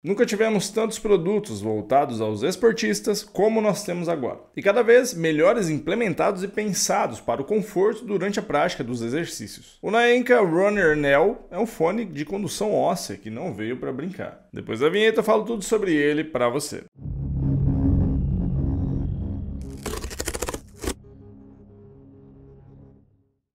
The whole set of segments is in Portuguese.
Nunca tivemos tantos produtos voltados aos esportistas como nós temos agora, e cada vez melhores implementados e pensados para o conforto durante a prática dos exercícios. O Naenka Runner Nell é um fone de condução óssea que não veio para brincar. Depois da vinheta, falo tudo sobre ele para você.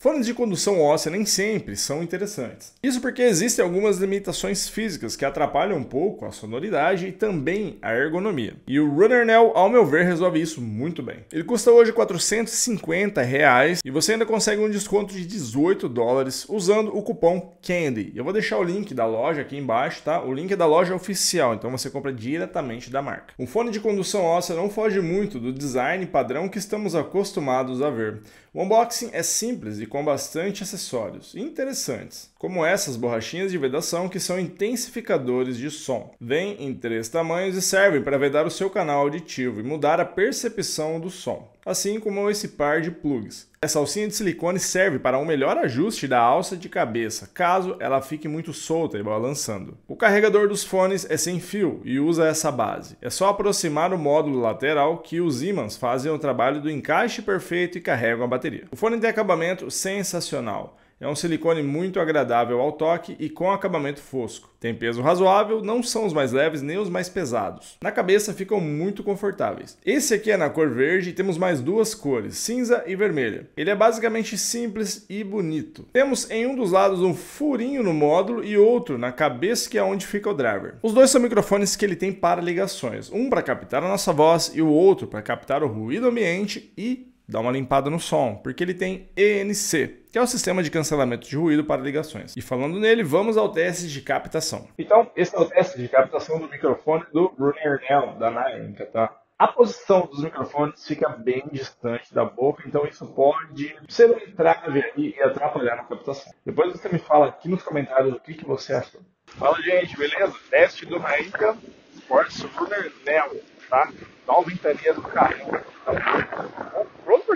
Fones de condução óssea nem sempre são interessantes. Isso porque existem algumas limitações físicas que atrapalham um pouco a sonoridade e também a ergonomia. E o Runnernell, ao meu ver, resolve isso muito bem. Ele custa hoje R$ 450 reais, e você ainda consegue um desconto de 18 dólares usando o cupom CANDY. Eu vou deixar o link da loja aqui embaixo, tá? O link é da loja oficial, então você compra diretamente da marca. O fone de condução óssea não foge muito do design padrão que estamos acostumados a ver. O unboxing é simples e com bastante acessórios interessantes, como essas borrachinhas de vedação que são intensificadores de som. Vêm em três tamanhos e servem para vedar o seu canal auditivo e mudar a percepção do som assim como esse par de plugs. Essa alcinha de silicone serve para um melhor ajuste da alça de cabeça, caso ela fique muito solta e balançando. O carregador dos fones é sem fio e usa essa base. É só aproximar o módulo lateral que os ímãs fazem o trabalho do encaixe perfeito e carregam a bateria. O fone tem acabamento sensacional. É um silicone muito agradável ao toque e com acabamento fosco. Tem peso razoável, não são os mais leves nem os mais pesados. Na cabeça ficam muito confortáveis. Esse aqui é na cor verde e temos mais duas cores, cinza e vermelha. Ele é basicamente simples e bonito. Temos em um dos lados um furinho no módulo e outro na cabeça que é onde fica o driver. Os dois são microfones que ele tem para ligações, um para captar a nossa voz e o outro para captar o ruído ambiente e dá uma limpada no som, porque ele tem ENC, que é o sistema de cancelamento de ruído para ligações. E falando nele, vamos ao teste de captação. Então, esse é o teste de captação do microfone do Runner Now, da Nainca, tá? A posição dos microfones fica bem distante da boca, então isso pode ser um entrave aqui e atrapalhar na captação. Depois você me fala aqui nos comentários o que, que você achou. Fala, gente, beleza? Teste do Nainca Sports Runner Now, tá? Nova ventania do carro. Tá?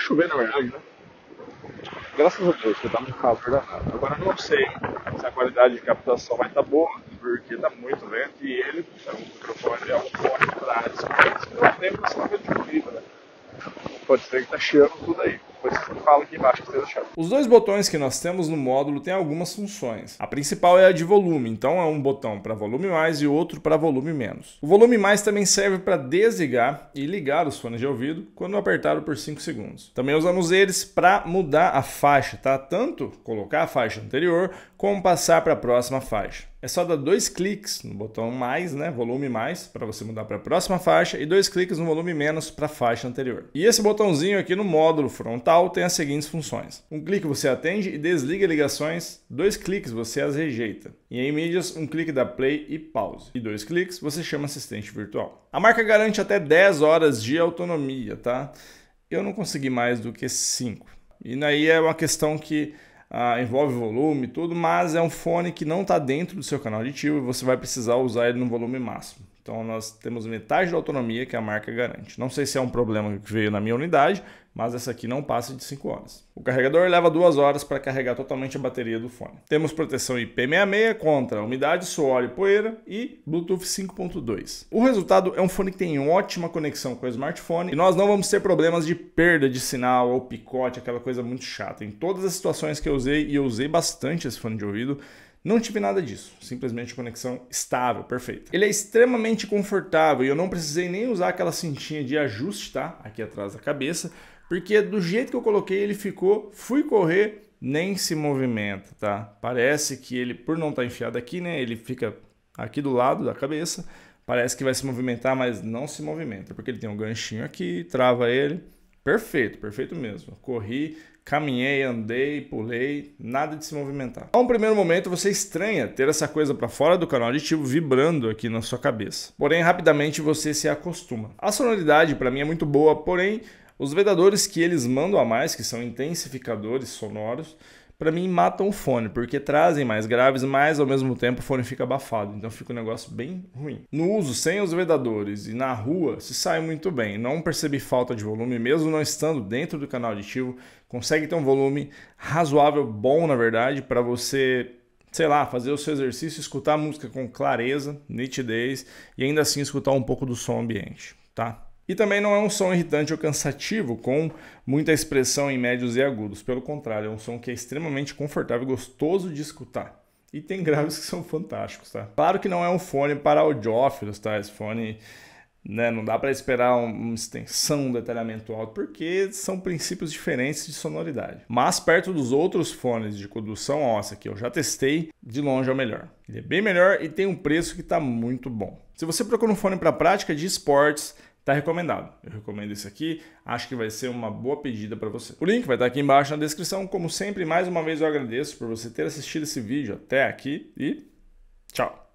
chover, na verdade, né? Graças a Deus, que tá muito calor danado. Tá? Agora não sei se a qualidade de captação vai estar tá boa, porque tá muito vento e ele, um microfone é um forte pra área, não tem possibilidade de ouvir, né? Pode ser que tá cheirando tudo aí aqui embaixo que Os dois botões que nós temos no módulo têm algumas funções. A principal é a de volume, então é um botão para volume mais e outro para volume menos. O volume mais também serve para desligar e ligar os fones de ouvido quando apertado por 5 segundos. Também usamos eles para mudar a faixa, tá? Tanto colocar a faixa anterior como passar para a próxima faixa. É só dar dois cliques no botão mais, né, volume mais, para você mudar para a próxima faixa e dois cliques no volume menos para a faixa anterior. E esse botãozinho aqui no módulo frontal tem as seguintes funções. Um clique você atende e desliga ligações, dois cliques você as rejeita. E em mídias, um clique dá play e pause. E dois cliques você chama assistente virtual. A marca garante até 10 horas de autonomia, tá? Eu não consegui mais do que 5. E aí é uma questão que ah, envolve volume e tudo, mas é um fone que não está dentro do seu canal auditivo e você vai precisar usar ele no volume máximo. Então nós temos metade da autonomia que a marca garante. Não sei se é um problema que veio na minha unidade, mas essa aqui não passa de 5 horas. O carregador leva 2 horas para carregar totalmente a bateria do fone. Temos proteção IP66 contra umidade, suor e poeira e Bluetooth 5.2. O resultado é um fone que tem ótima conexão com o smartphone e nós não vamos ter problemas de perda de sinal ou picote, aquela coisa muito chata. Em todas as situações que eu usei, e eu usei bastante esse fone de ouvido, não tive nada disso, simplesmente conexão estável, perfeita. Ele é extremamente confortável e eu não precisei nem usar aquela cintinha de ajuste, tá? Aqui atrás da cabeça, porque do jeito que eu coloquei ele ficou, fui correr, nem se movimenta, tá? Parece que ele, por não estar tá enfiado aqui, né? Ele fica aqui do lado da cabeça, parece que vai se movimentar, mas não se movimenta, porque ele tem um ganchinho aqui, trava ele, Perfeito, perfeito mesmo. Corri, caminhei, andei, pulei, nada de se movimentar. A um primeiro momento você estranha ter essa coisa para fora do canal auditivo vibrando aqui na sua cabeça. Porém, rapidamente você se acostuma. A sonoridade para mim é muito boa, porém os vedadores que eles mandam a mais, que são intensificadores sonoros, para mim matam o fone, porque trazem mais graves, mas ao mesmo tempo o fone fica abafado, então fica um negócio bem ruim. No uso sem os vedadores e na rua, se sai muito bem. Não percebi falta de volume, mesmo não estando dentro do canal auditivo, consegue ter um volume razoável, bom na verdade, para você sei lá, fazer o seu exercício, escutar a música com clareza, nitidez e ainda assim escutar um pouco do som ambiente, tá? E também não é um som irritante ou cansativo, com muita expressão em médios e agudos. Pelo contrário, é um som que é extremamente confortável e gostoso de escutar. E tem graves que são fantásticos, tá? Claro que não é um fone para audiófilos, tá? Esse fone né? Não dá para esperar uma extensão, um detalhamento alto, porque são princípios diferentes de sonoridade. Mas perto dos outros fones de condução óssea que eu já testei, de longe é o melhor. Ele é bem melhor e tem um preço que está muito bom. Se você procura um fone para prática de esportes, tá recomendado. Eu recomendo esse aqui, acho que vai ser uma boa pedida para você. O link vai estar tá aqui embaixo na descrição. Como sempre, mais uma vez eu agradeço por você ter assistido esse vídeo até aqui e tchau!